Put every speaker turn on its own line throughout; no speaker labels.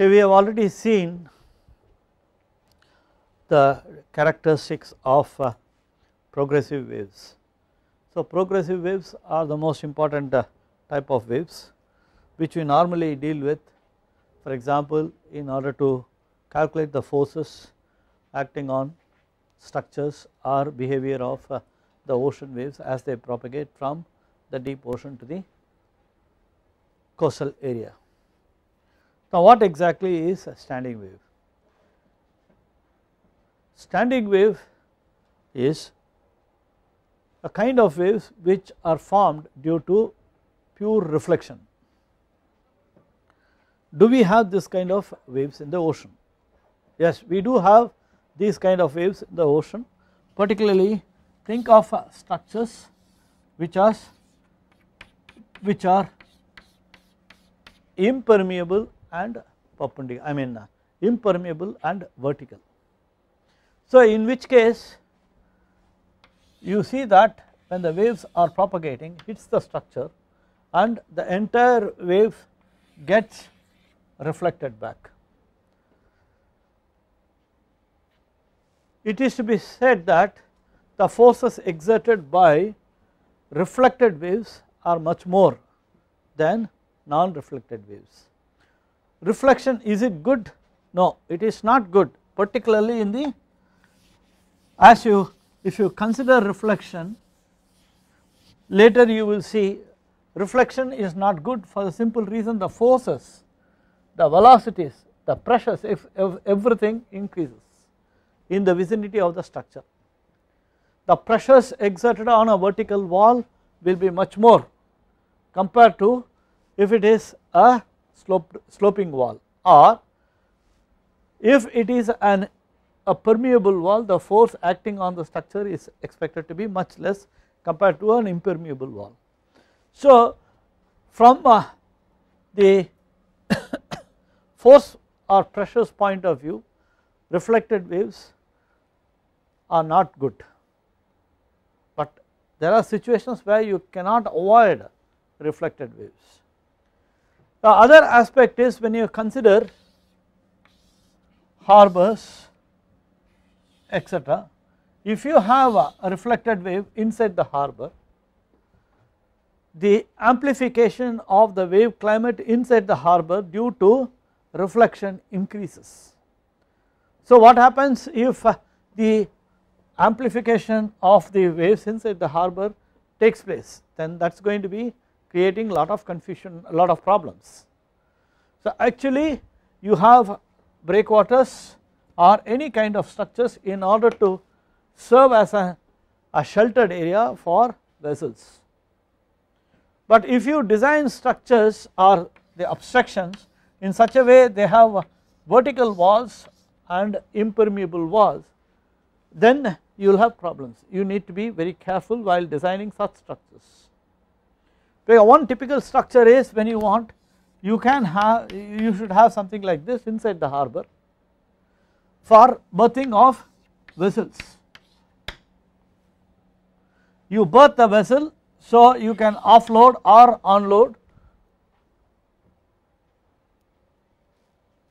Okay, we have already seen the characteristics of uh, progressive waves. So progressive waves are the most important uh, type of waves which we normally deal with for example in order to calculate the forces acting on structures or behavior of uh, the ocean waves as they propagate from the deep ocean to the coastal area. Now what exactly is a standing wave? Standing wave is a kind of waves which are formed due to pure reflection. Do we have this kind of waves in the ocean? Yes, we do have these kind of waves in the ocean. Particularly, think of structures which are which are impermeable and perpendicular I mean uh, impermeable and vertical. So in which case you see that when the waves are propagating hits the structure and the entire wave gets reflected back. It is to be said that the forces exerted by reflected waves are much more than non-reflected waves reflection is it good? No, it is not good particularly in the as you if you consider reflection later you will see reflection is not good for the simple reason the forces, the velocities, the pressures if, everything increases in the vicinity of the structure. The pressures exerted on a vertical wall will be much more compared to if it is a sloped, sloping wall or if it is an a permeable wall the force acting on the structure is expected to be much less compared to an impermeable wall. So from uh, the force or pressures point of view reflected waves are not good but there are situations where you cannot avoid reflected waves. The other aspect is when you consider harbors etc. If you have a reflected wave inside the harbor, the amplification of the wave climate inside the harbor due to reflection increases. So what happens if uh, the amplification of the waves inside the harbor takes place then that is going to be creating lot of confusion, a lot of problems. So actually you have breakwaters or any kind of structures in order to serve as a, a sheltered area for vessels. But if you design structures or the obstructions in such a way they have vertical walls and impermeable walls then you will have problems. You need to be very careful while designing such structures one typical structure is when you want you can have you should have something like this inside the harbor for berthing of vessels. You berth the vessel so you can offload or unload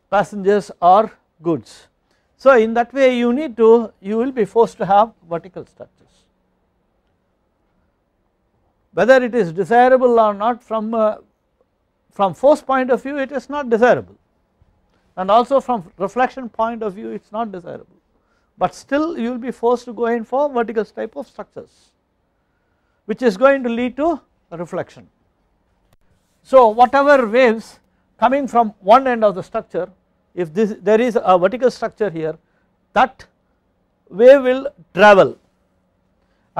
passengers or goods. So in that way you need to you will be forced to have vertical structure whether it is desirable or not from, uh, from force point of view it is not desirable and also from reflection point of view it is not desirable but still you will be forced to go in for vertical type of structures which is going to lead to reflection. So whatever waves coming from one end of the structure if this there is a vertical structure here that wave will travel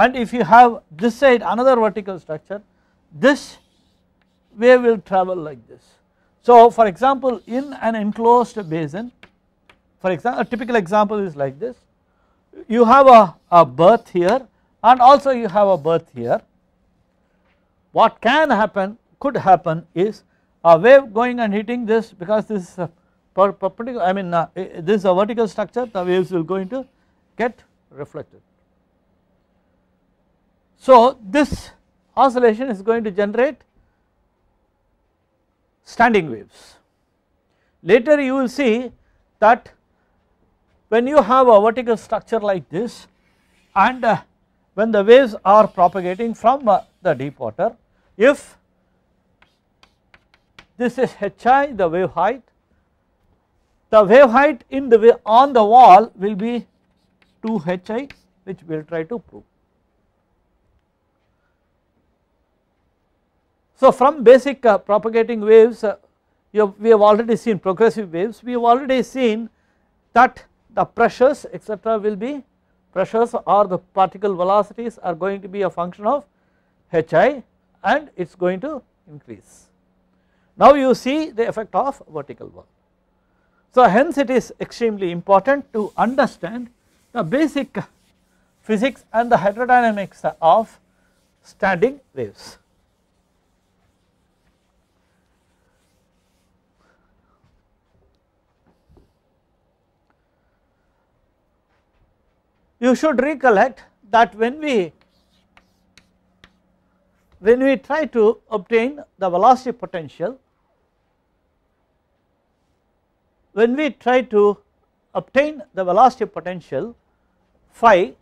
and if you have this side another vertical structure this wave will travel like this. So for example in an enclosed basin for example a typical example is like this you have a, a berth here and also you have a berth here what can happen could happen is a wave going and hitting this because this is a perpendicular I mean uh, this is a vertical structure the waves will going to get reflected. So this oscillation is going to generate standing waves. Later you will see that when you have a vertical structure like this and uh, when the waves are propagating from uh, the deep water if this is hi the wave height the wave height in the on the wall will be 2 hi which we will try to prove. So from basic uh, propagating waves uh, have, we have already seen progressive waves we have already seen that the pressures etc will be pressures or the particle velocities are going to be a function of hi and it is going to increase. Now you see the effect of vertical wall. So hence it is extremely important to understand the basic physics and the hydrodynamics of standing waves. You should recollect that when we when we try to obtain the velocity potential, when we try to obtain the velocity potential phi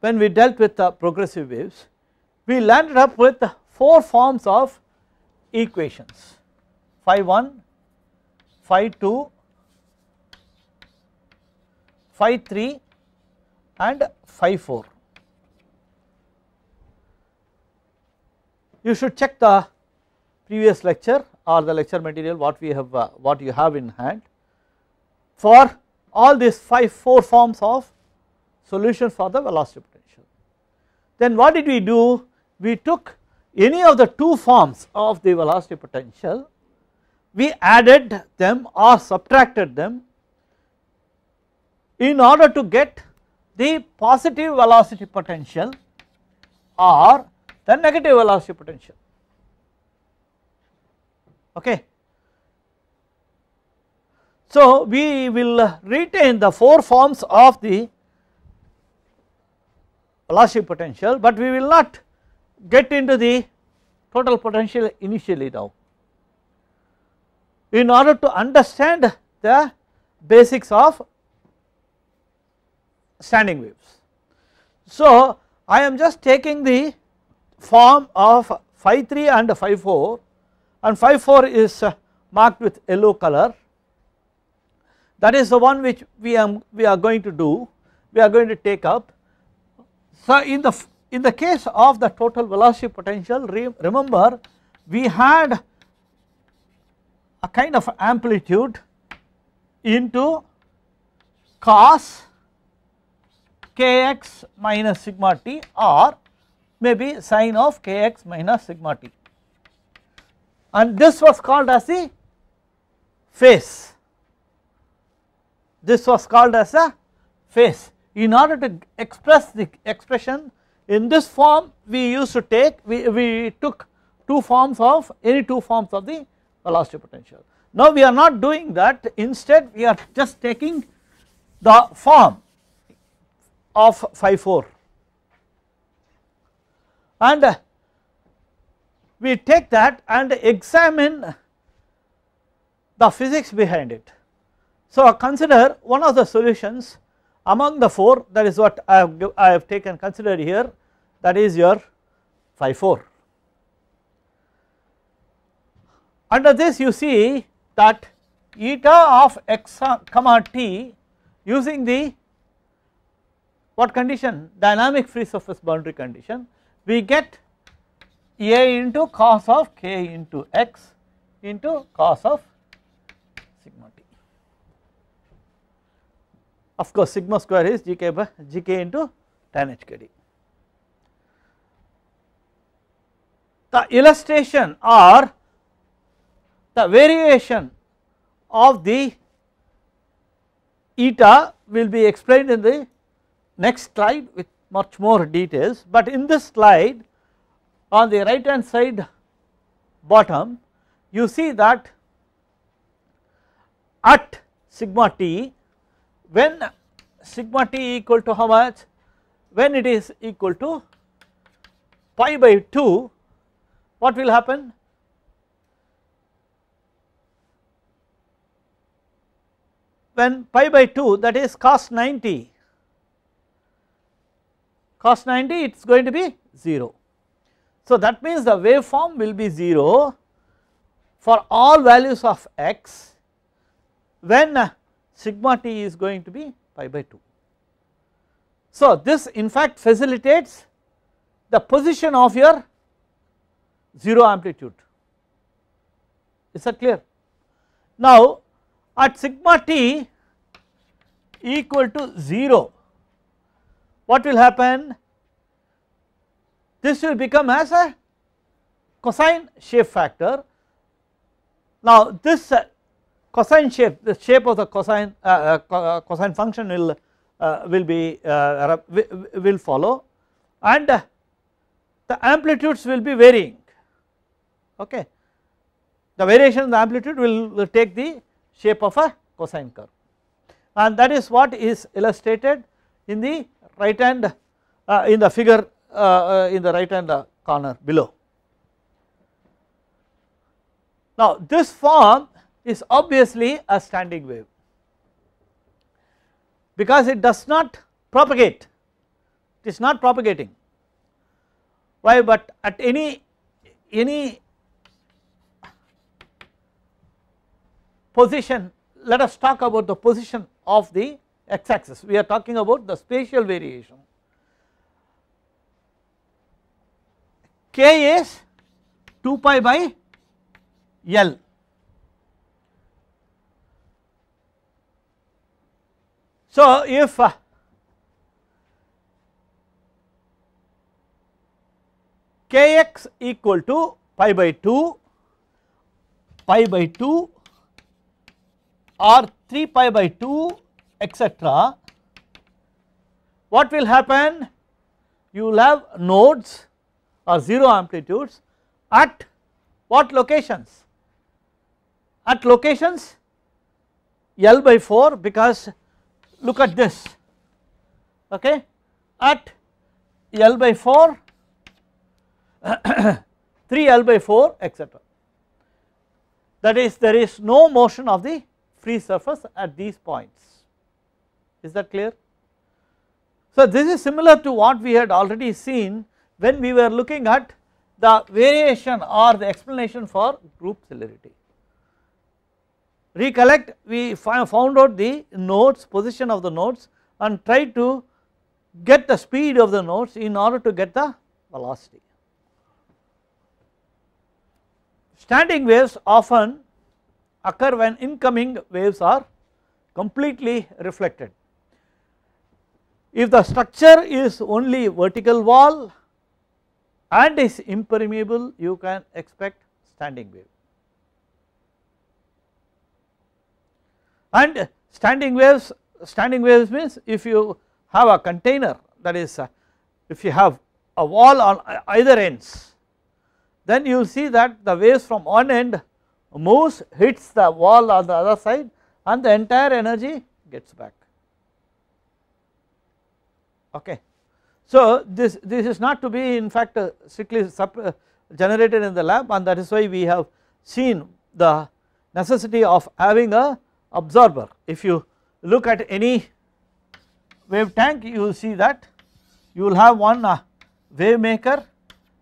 when we dealt with the progressive waves, we landed up with four forms of equations phi 1, phi 2, 5 3 and 5 4. You should check the previous lecture or the lecture material what we have uh, what you have in hand for all these 5 4 forms of solution for the velocity potential. Then what did we do? We took any of the two forms of the velocity potential we added them or subtracted them in order to get the positive velocity potential or the negative velocity potential. Okay. So, we will retain the 4 forms of the velocity potential, but we will not get into the total potential initially now. In order to understand the basics of standing waves. So, I am just taking the form of phi 3 and phi 4 and phi 4 is uh, marked with yellow color that is the one which we am we are going to do we are going to take up. So, in the in the case of the total velocity potential remember we had a kind of amplitude into cos kx minus sigma t or be sine of kx minus sigma t and this was called as the phase this was called as a phase in order to express the expression in this form we used to take we, we took two forms of any two forms of the velocity potential. Now we are not doing that instead we are just taking the form of phi 4 and uh, we take that and examine the physics behind it. So, consider one of the solutions among the 4 that is what I have, I have taken considered here that is your phi 4. Under this you see that eta of x comma t using the what condition dynamic free surface boundary condition we get A into cos of k into x into cos of sigma t. Of course sigma square is gk by gk into tan hkd. The illustration or the variation of the eta will be explained in the next slide with much more details but in this slide on the right hand side bottom you see that at sigma t when sigma t equal to how much when it is equal to pi by 2 what will happen when pi by 2 that is cos 90 cos 90 it is going to be 0. So that means the waveform will be 0 for all values of x when uh, sigma t is going to be pi by 2. So this in fact facilitates the position of your 0 amplitude is that clear. Now at sigma t equal to 0 what will happen? This will become as a cosine shape factor. Now this uh, cosine shape, the shape of the cosine uh, uh, uh cosine function will uh, will be uh, will follow, and the amplitudes will be varying. Okay, the variation in the amplitude will, will take the shape of a cosine curve, and that is what is illustrated in the right hand uh, in the figure uh, uh in the right hand uh, corner below. Now this form is obviously a standing wave because it does not propagate it is not propagating why but at any any position let us talk about the position of the x axis we are talking about the spatial variation k is 2 pi by L so if uh, kx equal to pi by 2 pi by 2 or 3 pi by 2 etc. What will happen? You will have nodes or 0 amplitudes at what locations? At locations L by 4 because look at this okay at L by 4 3 L by 4 etc. That is there is no motion of the free surface at these points is that clear? So this is similar to what we had already seen when we were looking at the variation or the explanation for group celerity. Recollect we found out the nodes position of the nodes and tried to get the speed of the nodes in order to get the velocity. Standing waves often occur when incoming waves are completely reflected if the structure is only vertical wall and is impermeable you can expect standing wave. And standing waves, standing waves means if you have a container that is uh, if you have a wall on either ends then you will see that the waves from one end moves hits the wall on the other side and the entire energy gets back okay. So this, this is not to be in fact uh, strictly uh, generated in the lab and that is why we have seen the necessity of having a absorber. If you look at any wave tank you will see that you will have one uh, wave maker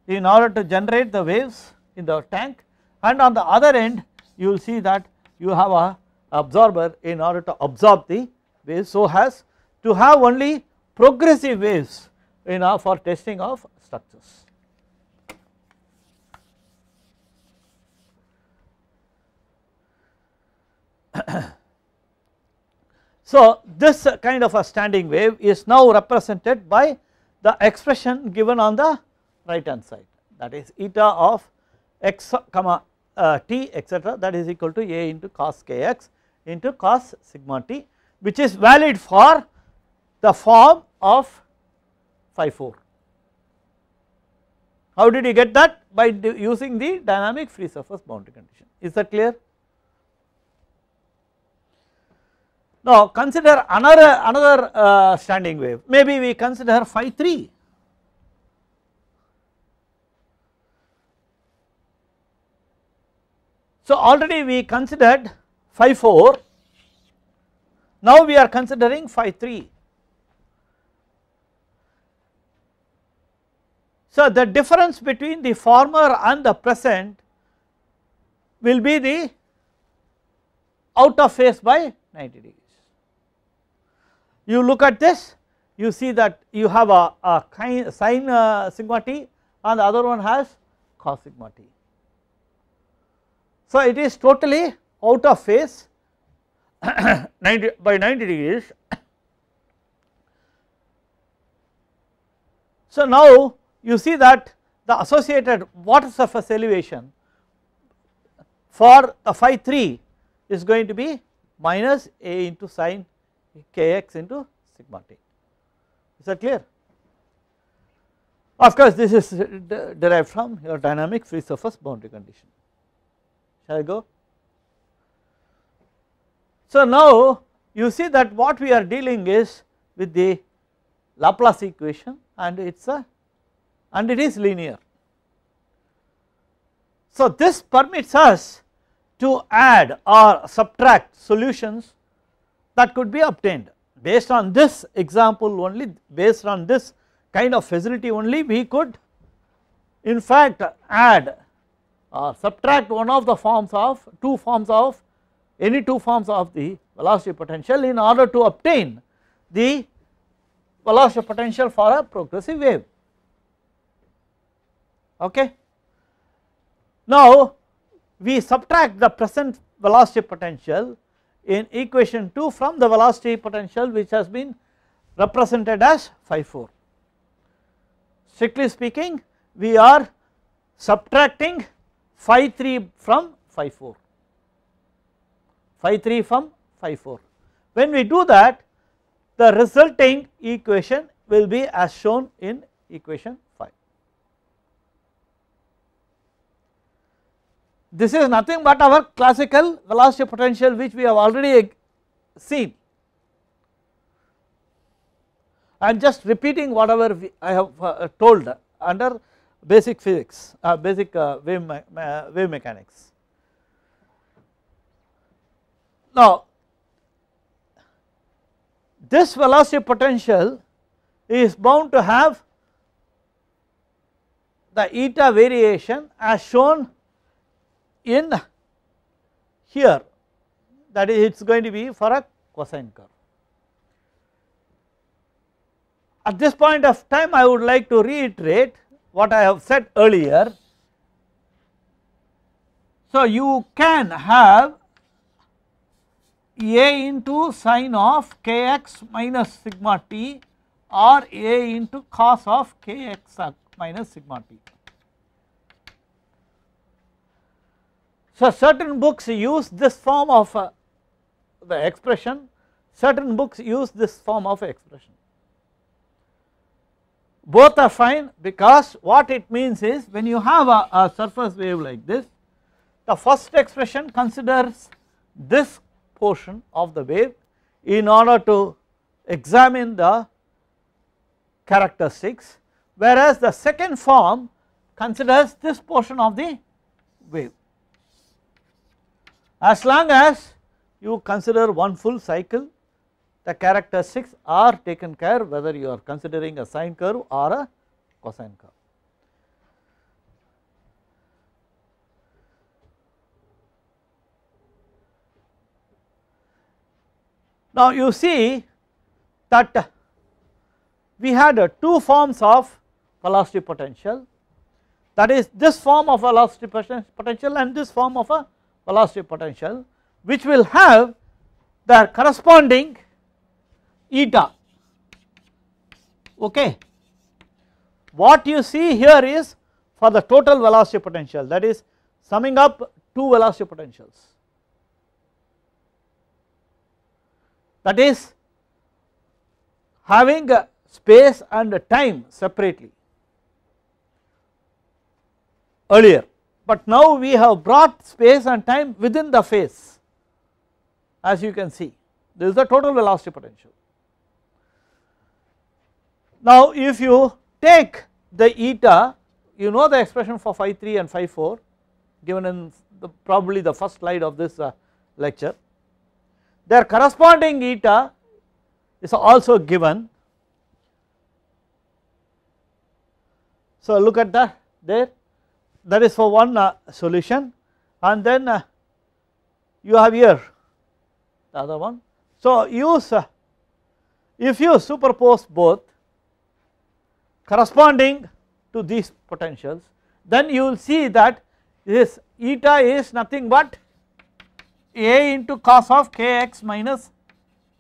in order to generate the waves in the tank and on the other end you will see that you have a absorber in order to absorb the waves. So has to have only progressive waves you know for testing of structures. so this kind of a standing wave is now represented by the expression given on the right hand side that is eta of x comma uh, t etc that is equal to a into cos kx into cos sigma t which is valid for the form of phi 4. How did you get that? By using the dynamic free surface boundary condition. Is that clear? Now consider another another uh, standing wave. Maybe we consider phi 3. So already we considered phi 4. Now we are considering phi 3. So the difference between the former and the present will be the out of phase by 90 degrees. You look at this you see that you have a, a sine uh, sigma t and the other one has cos sigma t. So it is totally out of phase 90 by 90 degrees. So now you see that the associated water surface elevation for the phi 3 is going to be minus a into sine kx into sigma t. Is that clear? Of course, this is derived from your dynamic free surface boundary condition. Shall I go? So now you see that what we are dealing is with the Laplace equation and it is a and it is linear. So this permits us to add or subtract solutions that could be obtained based on this example only based on this kind of facility only we could in fact add or subtract one of the forms of two forms of any two forms of the velocity potential in order to obtain the velocity potential for a progressive wave okay. Now we subtract the present velocity potential in equation 2 from the velocity potential which has been represented as phi 4. Strictly speaking we are subtracting phi 3 from phi 4, phi 3 from phi 4. When we do that the resulting equation will be as shown in equation This is nothing but our classical velocity potential which we have already seen. I am just repeating whatever I have uh, told under basic physics, uh, basic uh, wave, me uh, wave mechanics. Now, this velocity potential is bound to have the eta variation as shown in here that is it is going to be for a cosine curve. At this point of time I would like to reiterate what I have said earlier. So you can have a into sine of kx minus sigma t or a into cos of kx minus sigma t. So certain books use this form of uh, the expression, certain books use this form of expression. Both are fine because what it means is when you have a, a surface wave like this, the first expression considers this portion of the wave in order to examine the characteristics whereas the second form considers this portion of the wave as long as you consider one full cycle the characteristics are taken care whether you are considering a sine curve or a cosine curve. Now you see that we had two forms of velocity potential that is this form of velocity potential and this form of a velocity potential which will have their corresponding eta okay. What you see here is for the total velocity potential that is summing up two velocity potentials that is having space and time separately earlier but now we have brought space and time within the phase as you can see this is the total velocity potential. Now if you take the eta you know the expression for phi 3 and phi 4 given in the probably the first slide of this uh, lecture their corresponding eta is also given. So look at that there that is for one uh, solution and then uh, you have here the other one. So use uh, if you superpose both corresponding to these potentials then you will see that this eta is nothing but a into cos of kx minus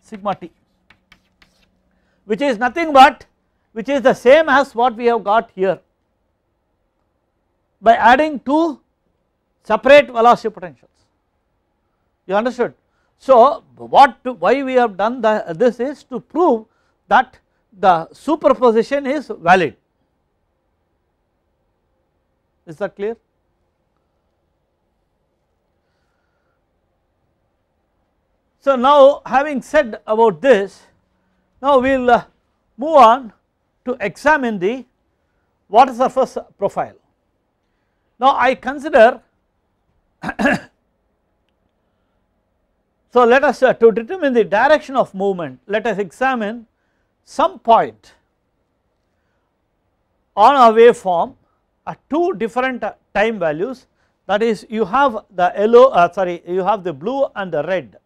sigma t which is nothing but which is the same as what we have got here by adding two separate velocity potentials you understood. So what to, why we have done the, this is to prove that the superposition is valid is that clear. So now having said about this now we will uh, move on to examine the water surface profile. Now I consider so let us uh, to determine the direction of movement let us examine some point on a waveform at two different uh, time values that is you have the yellow uh, sorry you have the blue and the red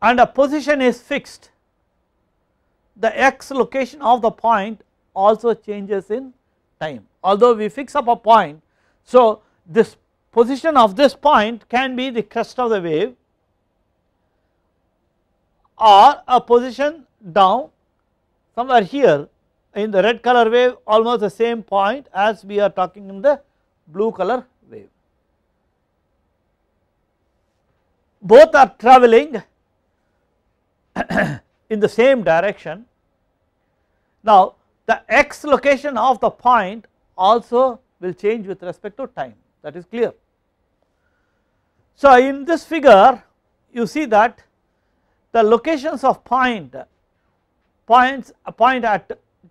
and a position is fixed the x location of the point also changes in time although we fix up a point. So this position of this point can be the crest of the wave or a position down somewhere here in the red color wave almost the same point as we are talking in the blue color wave. Both are travelling in the same direction. Now the x location of the point also will change with respect to time that is clear. So in this figure you see that the locations of point points a point at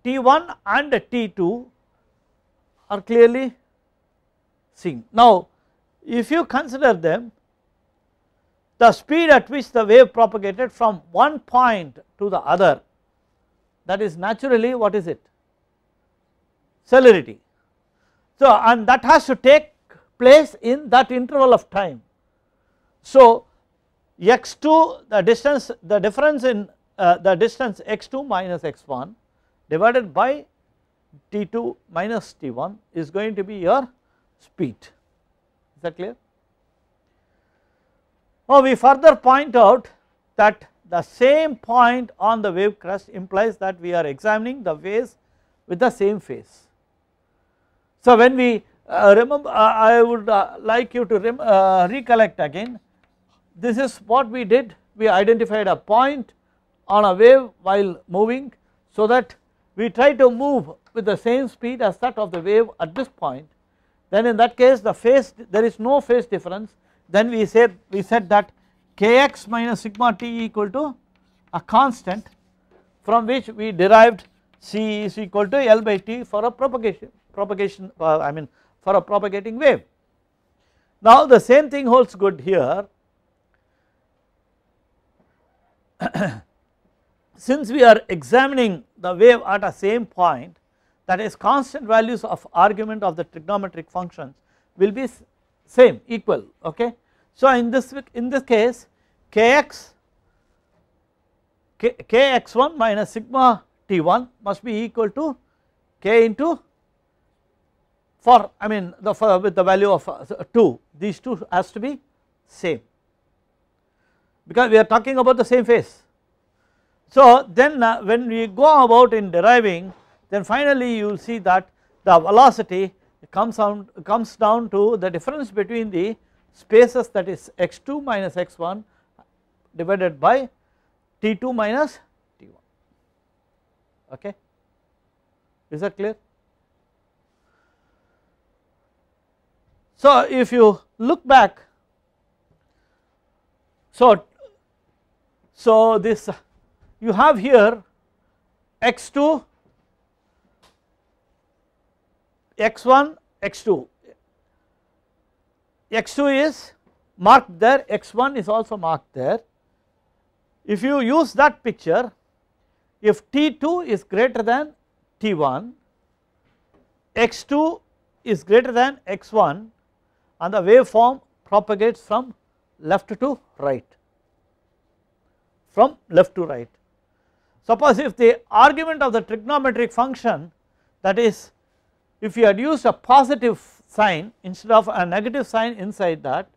t1 and t2 are clearly seen. Now if you consider them the speed at which the wave propagated from one point to the other that is naturally what is it celerity. So and that has to take place in that interval of time. So x2 the distance the difference in uh, the distance x2 minus x1 divided by t2 minus t1 is going to be your speed is that clear. Now we further point out that the same point on the wave crest implies that we are examining the waves with the same phase. So when we uh, remember uh, I would uh, like you to uh, recollect again this is what we did we identified a point on a wave while moving so that we try to move with the same speed as that of the wave at this point then in that case the phase there is no phase difference then we said we said that kx minus sigma t equal to a constant from which we derived c is equal to l by t for a propagation propagation I mean for a propagating wave. Now the same thing holds good here since we are examining the wave at a same point that is constant values of argument of the trigonometric functions will be same equal okay. So in this in this case kx K, kx1 minus sigma t1 must be equal to k into for I mean the for with the value of uh, 2 these two has to be same because we are talking about the same phase. So then uh, when we go about in deriving then finally you will see that the velocity comes down, comes down to the difference between the spaces that is x2 minus x1 divided by t2 minus t1 okay is that clear So, if you look back, so, so this you have here x2, x1, x2, x2 is marked there, x1 is also marked there. If you use that picture, if t2 is greater than t1, x2 is greater than x1 and the waveform propagates from left to right, from left to right. Suppose if the argument of the trigonometric function that is if you had used a positive sign instead of a negative sign inside that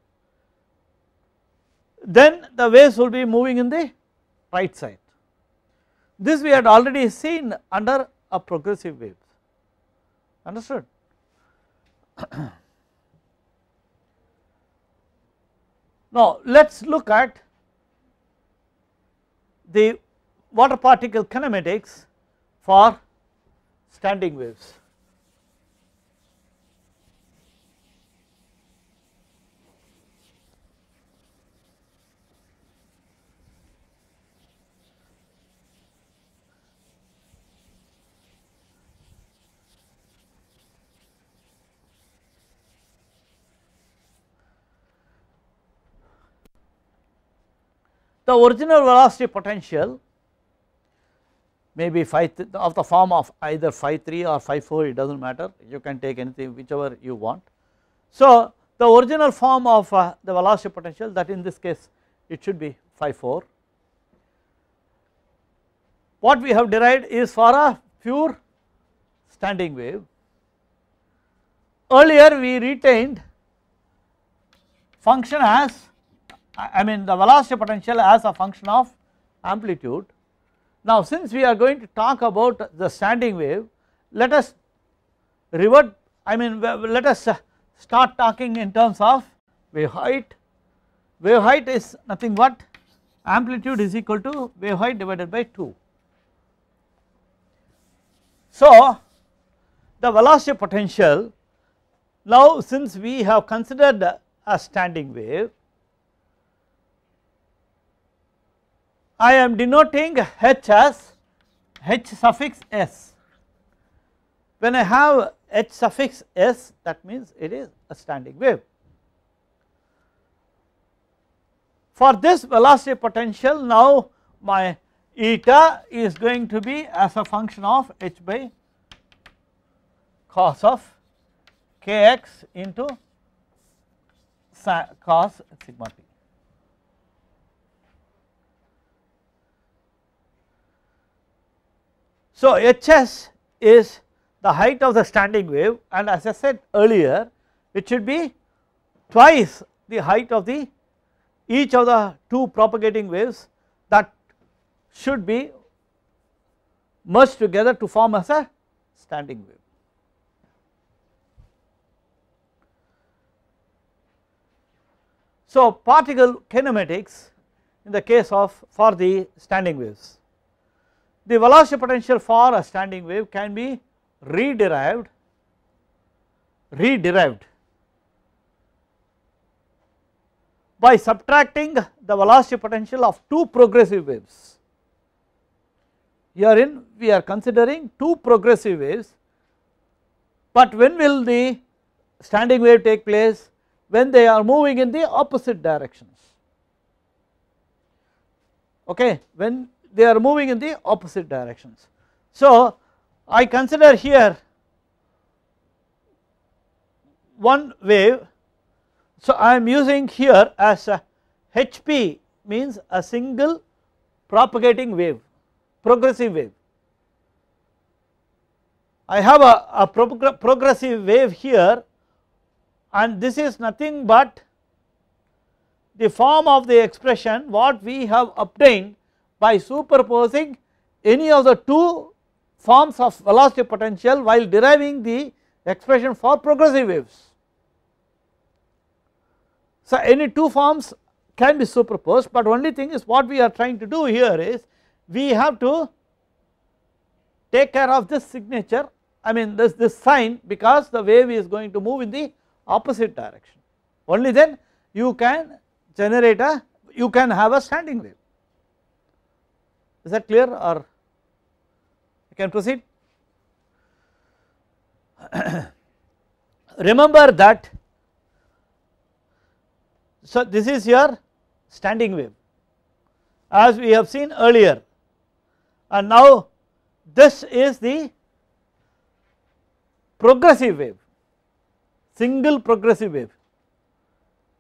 then the waves will be moving in the right side. This we had already seen under a progressive wave understood. Now let us look at the water particle kinematics for standing waves. the original velocity potential may be phi th of the form of either phi 3 or phi 4 it does not matter you can take anything whichever you want. So, the original form of uh, the velocity potential that in this case it should be phi 4. What we have derived is for a pure standing wave earlier we retained function as I mean the velocity potential as a function of amplitude. Now since we are going to talk about the standing wave let us revert I mean let us start talking in terms of wave height. Wave height is nothing but amplitude is equal to wave height divided by 2. So the velocity potential now since we have considered a standing wave I am denoting H as H suffix S. When I have H suffix S that means it is a standing wave. For this velocity potential now my eta is going to be as a function of H by cos of kx into cos sigma t. So Hs is the height of the standing wave and as I said earlier it should be twice the height of the each of the two propagating waves that should be merged together to form as a standing wave. So particle kinematics in the case of for the standing waves. The velocity potential for a standing wave can be rederived, rederived by subtracting the velocity potential of two progressive waves. Herein we are considering two progressive waves, but when will the standing wave take place? When they are moving in the opposite directions. Okay, when they are moving in the opposite directions. So I consider here one wave, so I am using here as HP means a single propagating wave, progressive wave. I have a, a progressive wave here and this is nothing but the form of the expression what we have obtained by superposing any of the two forms of velocity potential while deriving the expression for progressive waves. So, any two forms can be superposed but only thing is what we are trying to do here is we have to take care of this signature I mean this, this sign because the wave is going to move in the opposite direction only then you can generate a you can have a standing wave. Is that clear or you can proceed? Remember that so this is your standing wave as we have seen earlier and now this is the progressive wave single progressive wave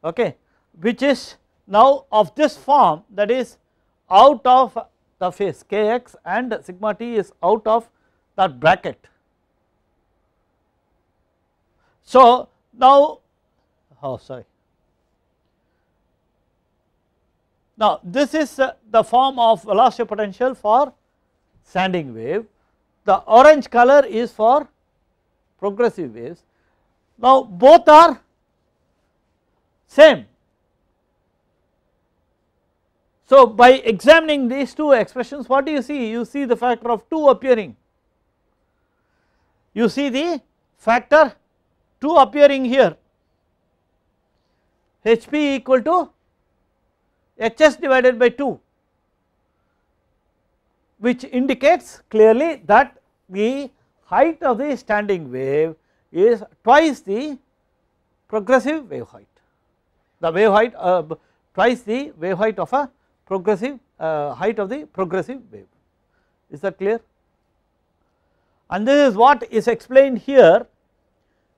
okay which is now of this form that is out of the phase kx and sigma t is out of that bracket. So now, oh sorry. Now this is uh, the form of velocity potential for standing wave. The orange color is for progressive waves. Now both are same so by examining these two expressions what do you see? You see the factor of 2 appearing. You see the factor 2 appearing here HP equal to HS divided by 2 which indicates clearly that the height of the standing wave is twice the progressive wave height the wave height uh, twice the wave height of a progressive uh, height of the progressive wave is that clear and this is what is explained here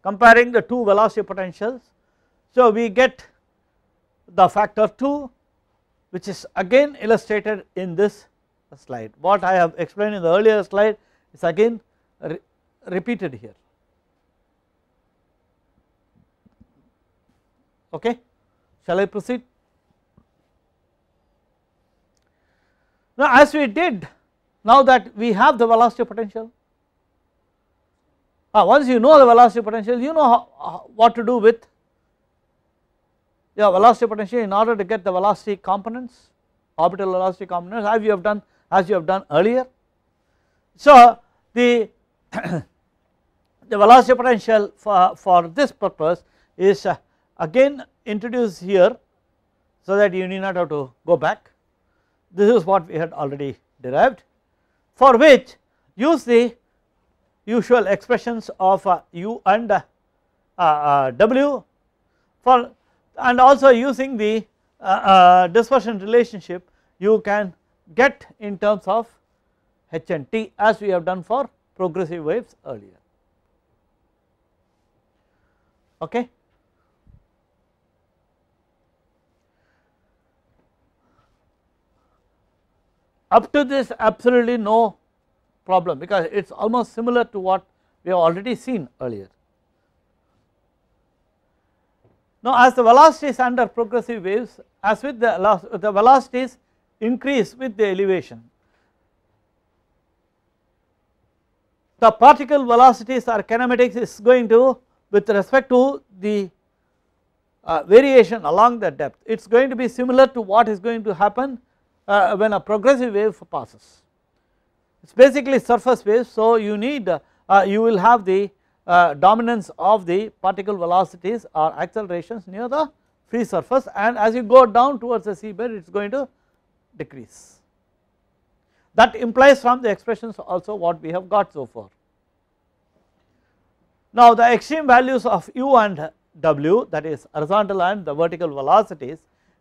comparing the two velocity potentials. So we get the factor 2 which is again illustrated in this slide what I have explained in the earlier slide is again re repeated here okay shall I proceed. Now as we did now that we have the velocity potential uh, once you know the velocity potential you know how, uh, what to do with your velocity potential in order to get the velocity components orbital velocity components as you have done as you have done earlier. So the the velocity potential for, for this purpose is uh, again introduced here so that you need not have to go back this is what we had already derived for which use the usual expressions of uh, u and uh, uh, w for and also using the dispersion relationship you can get in terms of h and t as we have done for progressive waves earlier okay up to this absolutely no problem because it is almost similar to what we have already seen earlier. Now as the velocities under progressive waves as with the, the velocities increase with the elevation. The particle velocities or kinematics is going to with respect to the uh, variation along the depth it is going to be similar to what is going to happen uh, when a progressive wave passes. It is basically surface wave so you need uh, uh, you will have the uh, dominance of the particle velocities or accelerations near the free surface and as you go down towards the seabed it is going to decrease. That implies from the expressions also what we have got so far. Now the extreme values of u and w that is horizontal and the vertical velocities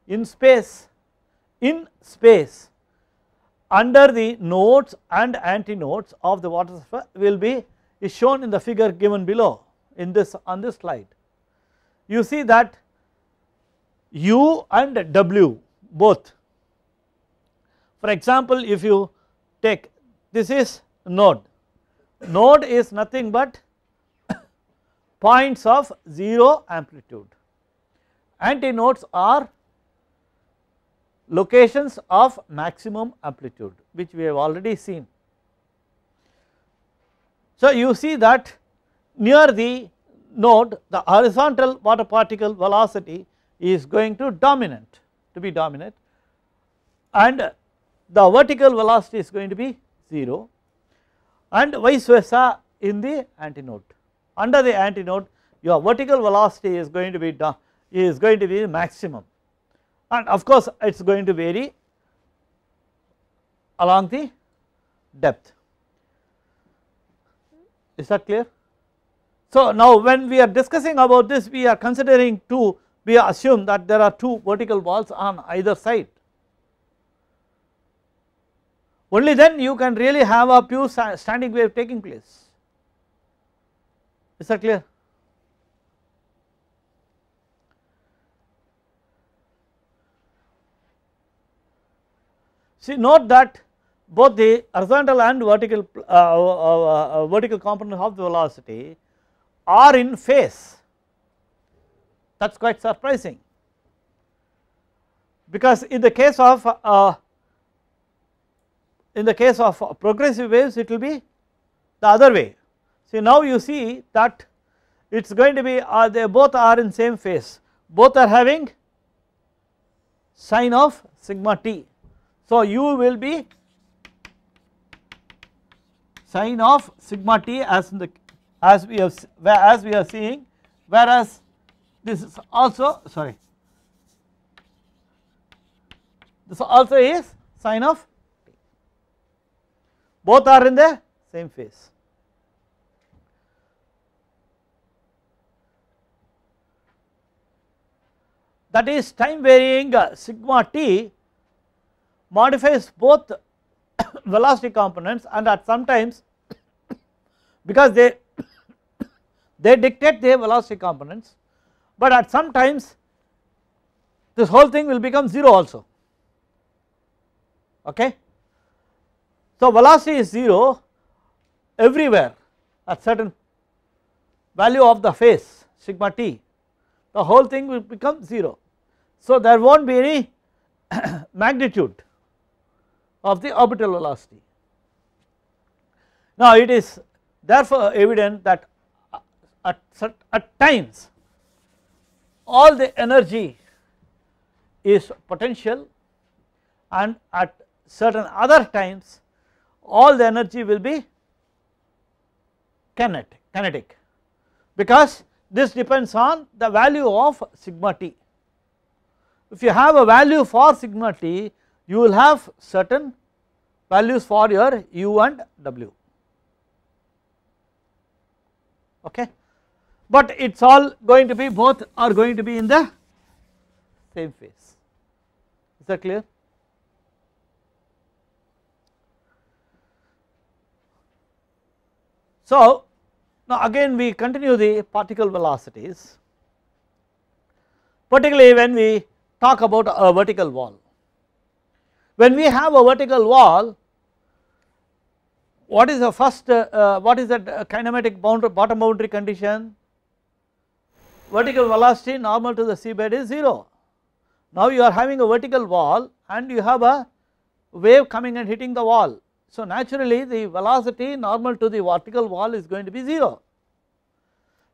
in space in space under the nodes and antinodes of the water surface will be is shown in the figure given below in this on this slide. You see that u and w both. For example, if you take this is node, node is nothing but points of 0 amplitude. Antinodes are locations of maximum amplitude which we have already seen. So you see that near the node the horizontal water particle velocity is going to dominant to be dominant and the vertical velocity is going to be 0 and vice versa in the antinode. Under the antinode your vertical velocity is going to be is going to be maximum and of course it is going to vary along the depth is that clear. So now when we are discussing about this we are considering two we assume that there are two vertical walls on either side only then you can really have a pure standing wave taking place is that clear. See note that both the horizontal and vertical uh, uh, uh, uh vertical components of the velocity are in phase that is quite surprising because in the case of uh, in the case of progressive waves it will be the other way. See now you see that it is going to be uh, they both are in same phase both are having sine of sigma t so, u will be sine of sigma t as in the as we have as we are seeing whereas this is also sorry this also is sine of both are in the same phase. That is time varying sigma t modifies both velocity components and at sometimes because they they dictate their velocity components but at some times this whole thing will become 0 also okay. So velocity is 0 everywhere at certain value of the phase sigma t the whole thing will become 0. So there will not be any magnitude of the orbital velocity. Now it is therefore evident that at, at times all the energy is potential and at certain other times all the energy will be kinetic, kinetic because this depends on the value of sigma t. If you have a value for sigma t you will have certain values for your u and w okay but it is all going to be both are going to be in the same phase is that clear so now again we continue the particle velocities particularly when we talk about a vertical wall when we have a vertical wall what is the first uh, uh what is that uh, kinematic boundary, bottom boundary condition vertical velocity normal to the seabed is 0. Now you are having a vertical wall and you have a wave coming and hitting the wall. So naturally the velocity normal to the vertical wall is going to be 0.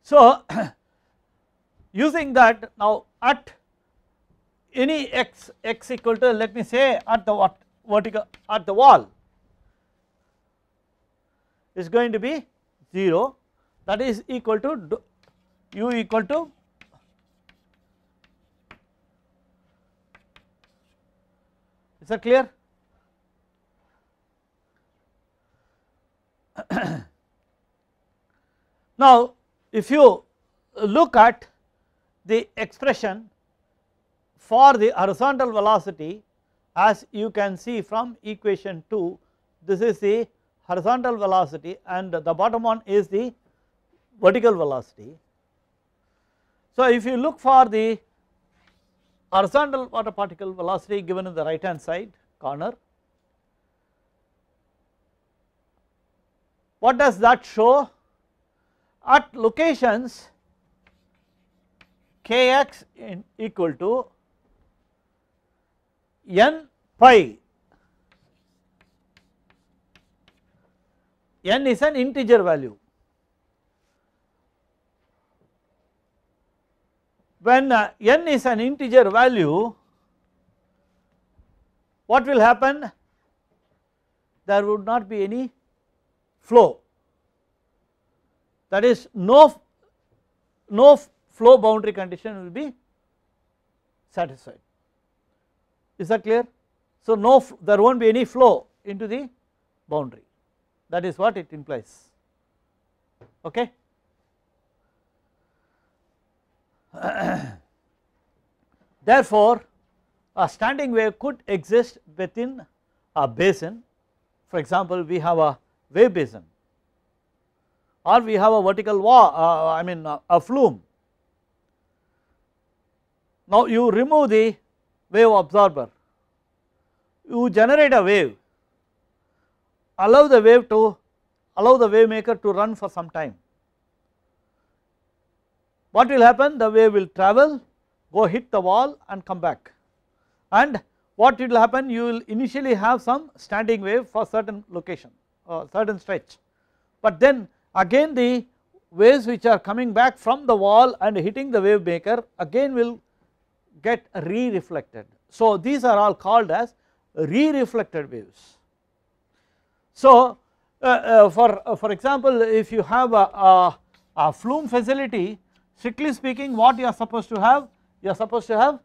So using that now at any x x equal to let me say at the what vertical at the wall is going to be 0 that is equal to u equal to is that clear now if you look at the expression for the horizontal velocity as you can see from equation 2 this is the horizontal velocity and the bottom one is the vertical velocity. So if you look for the horizontal water particle velocity given in the right hand side corner what does that show at locations kx in equal to n pi n is an integer value when uh, n is an integer value what will happen there would not be any flow that is no no flow boundary condition will be satisfied is that clear? So no there will not be any flow into the boundary that is what it implies okay. Therefore a standing wave could exist within a basin for example we have a wave basin or we have a vertical wall uh, I mean a, a flume. Now you remove the wave absorber. You generate a wave, allow the wave to allow the wave maker to run for some time. What will happen? The wave will travel, go hit the wall and come back. And what will happen? You will initially have some standing wave for certain location or uh, certain stretch. But then again the waves which are coming back from the wall and hitting the wave maker again will get re-reflected. So, these are all called as re-reflected waves. So, uh, uh, for, uh, for example, if you have a, a, a, flume facility strictly speaking what you are supposed to have? You are supposed to have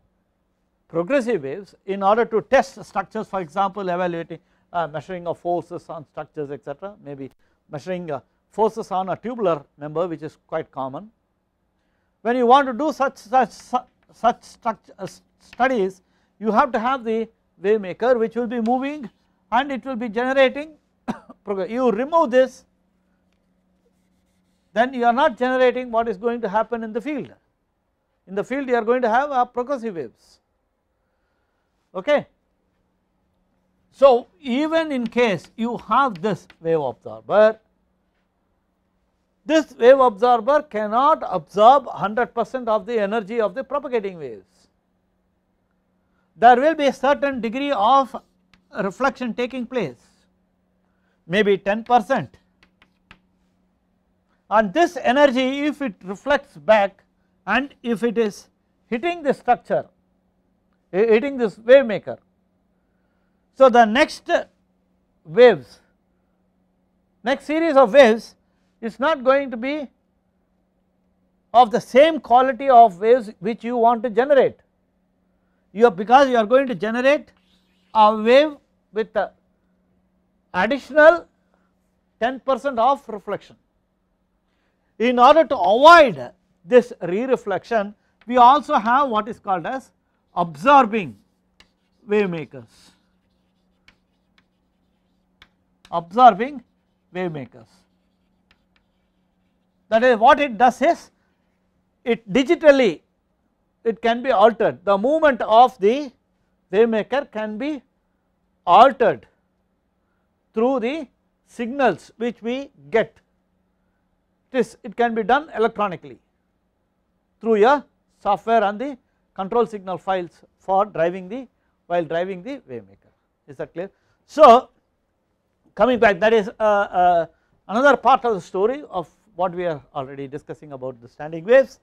progressive waves in order to test structures for example evaluating uh, measuring of forces on structures etc maybe measuring uh, forces on a tubular member which is quite common. When you want to do such, such such uh, studies you have to have the maker which will be moving and it will be generating you remove this then you are not generating what is going to happen in the field. In the field you are going to have a uh, progressive waves okay. So even in case you have this wave observer this wave absorber cannot absorb 100 percent of the energy of the propagating waves. There will be a certain degree of reflection taking place maybe 10 percent and this energy if it reflects back and if it is hitting the structure hitting this wave maker. So the next waves next series of waves is not going to be of the same quality of waves which you want to generate. You are because you are going to generate a wave with the additional 10 percent of reflection. In order to avoid this re-reflection we also have what is called as absorbing wave makers absorbing wave makers that is what it does is it digitally it can be altered the movement of the maker can be altered through the signals which we get this it can be done electronically through a software on the control signal files for driving the while driving the maker. is that clear so coming back that is uh, uh, another part of the story of what we are already discussing about the standing waves.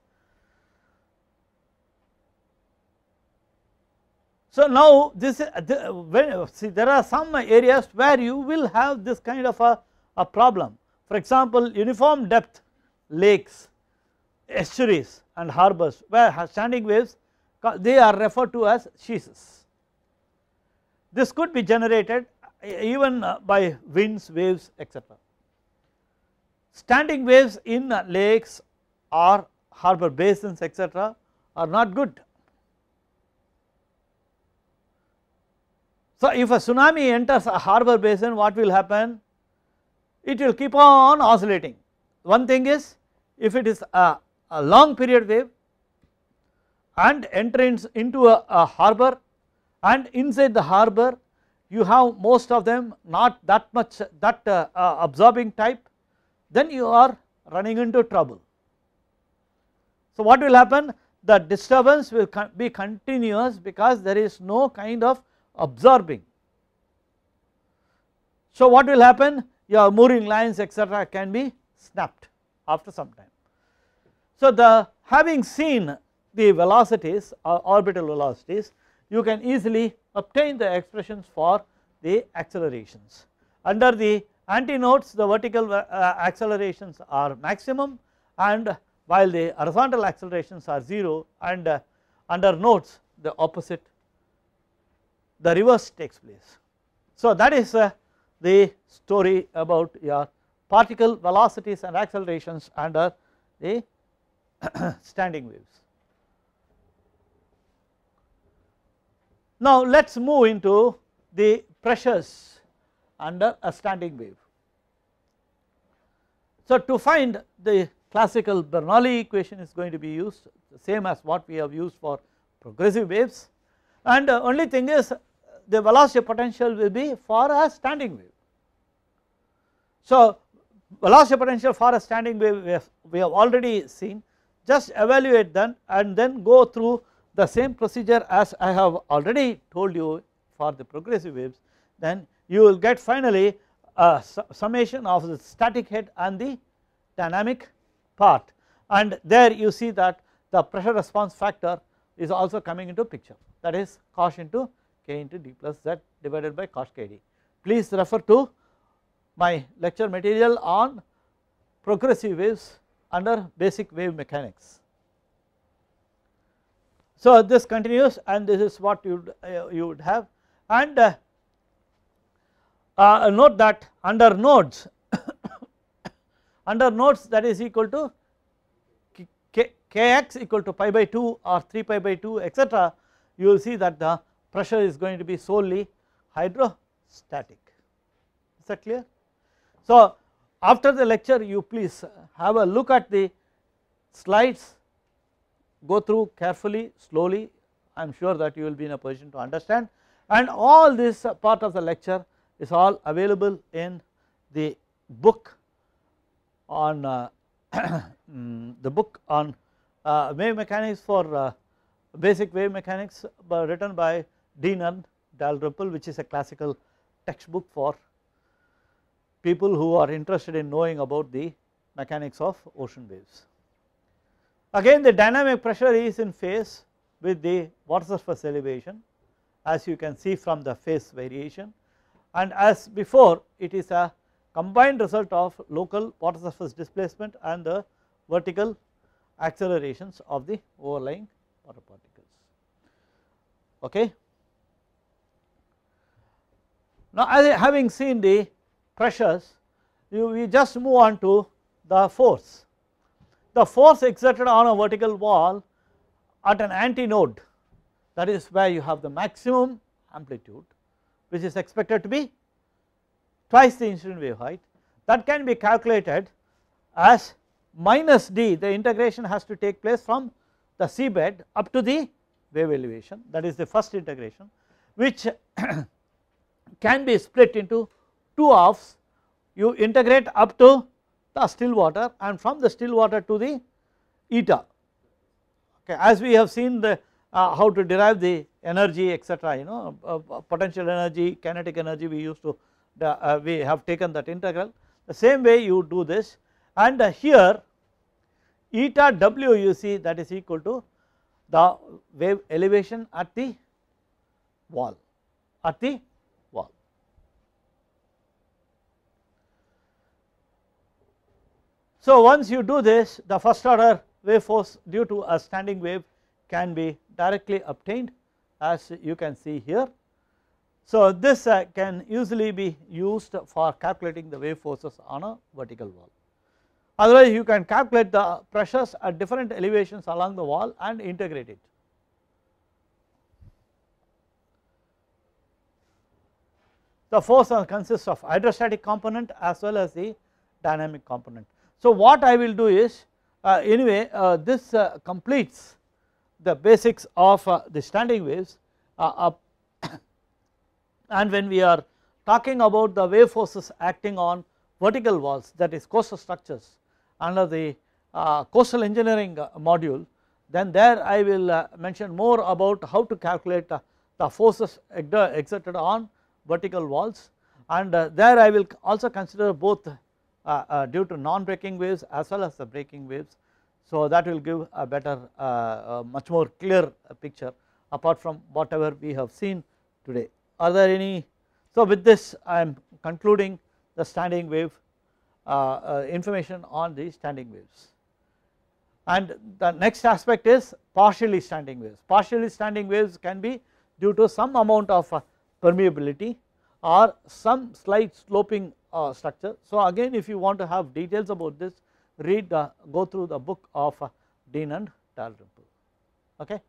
So now this uh, uh, uh, see there are some areas where you will have this kind of a, a problem for example uniform depth lakes, estuaries and harbors where standing waves they are referred to as sheases. This could be generated even by winds, waves etc. Standing waves in lakes or harbor basins etc are not good. So if a tsunami enters a harbor basin what will happen? It will keep on oscillating. One thing is if it is a, a long period wave and enters into a, a harbor and inside the harbor you have most of them not that much that uh, uh, absorbing type then you are running into trouble. So what will happen? The disturbance will be continuous because there is no kind of absorbing. So what will happen? Your mooring lines etc can be snapped after some time. So the having seen the velocities or orbital velocities you can easily obtain the expressions for the accelerations. Under the Antinodes the vertical uh, uh, accelerations are maximum and while the horizontal accelerations are 0 and uh, under nodes the opposite the reverse takes place. So that is the story about your particle velocities and accelerations under the standing waves. Now let us move into the pressures under a standing wave. So to find the classical Bernoulli equation is going to be used the same as what we have used for progressive waves and the uh, only thing is uh, the velocity potential will be for a standing wave. So velocity potential for a standing wave we have, we have already seen just evaluate then and then go through the same procedure as I have already told you for the progressive waves then you will get finally a summation of the static head and the dynamic part and there you see that the pressure response factor is also coming into picture that is cos into k into d plus z divided by cos kd. Please refer to my lecture material on progressive waves under basic wave mechanics. So this continues and this is what you would, uh, you would have and uh, uh, note that under nodes under nodes that is equal to k, kx equal to pi by 2 or 3 pi by 2 etc you will see that the pressure is going to be solely hydrostatic is that clear. So after the lecture you please have a look at the slides go through carefully slowly I am sure that you will be in a position to understand and all this part of the lecture is all available in the book on uh, mm, the book on uh, wave mechanics for uh, basic wave mechanics uh, written by Dean Dalrymple which is a classical textbook for people who are interested in knowing about the mechanics of ocean waves. Again the dynamic pressure is in phase with the water surface elevation as you can see from the phase variation and as before it is a combined result of local water surface displacement and the vertical accelerations of the overlying water particles. Okay. Now having seen the pressures you, we just move on to the force. The force exerted on a vertical wall at an antinode that is where you have the maximum amplitude which is expected to be twice the incident wave height that can be calculated as minus d the integration has to take place from the seabed up to the wave elevation that is the first integration which can be split into two halves you integrate up to the still water and from the still water to the eta okay as we have seen the uh, how to derive the energy etc you know uh, uh, potential energy kinetic energy we used to uh, we have taken that integral the same way you do this and uh, here eta w you see that is equal to the wave elevation at the wall at the wall. So once you do this the first order wave force due to a standing wave can be directly obtained as you can see here. So this uh, can usually be used for calculating the wave forces on a vertical wall. Otherwise you can calculate the pressures at different elevations along the wall and integrate it. The force uh, consists of hydrostatic component as well as the dynamic component. So what I will do is uh, anyway uh, this uh, completes the basics of uh, the standing waves uh, and when we are talking about the wave forces acting on vertical walls that is coastal structures under the uh, coastal engineering module then there I will mention more about how to calculate the forces exerted on vertical walls and there I will also consider both due to non-breaking waves as well as the breaking waves so that will give a better a uh, uh, much more clear picture apart from whatever we have seen today. Are there any so with this I am concluding the standing wave uh, information on the standing waves. And the next aspect is partially standing waves. Partially standing waves can be due to some amount of permeability or some slight sloping structure. So again if you want to have details about this read the go through the book of Dean and Dalrymple okay.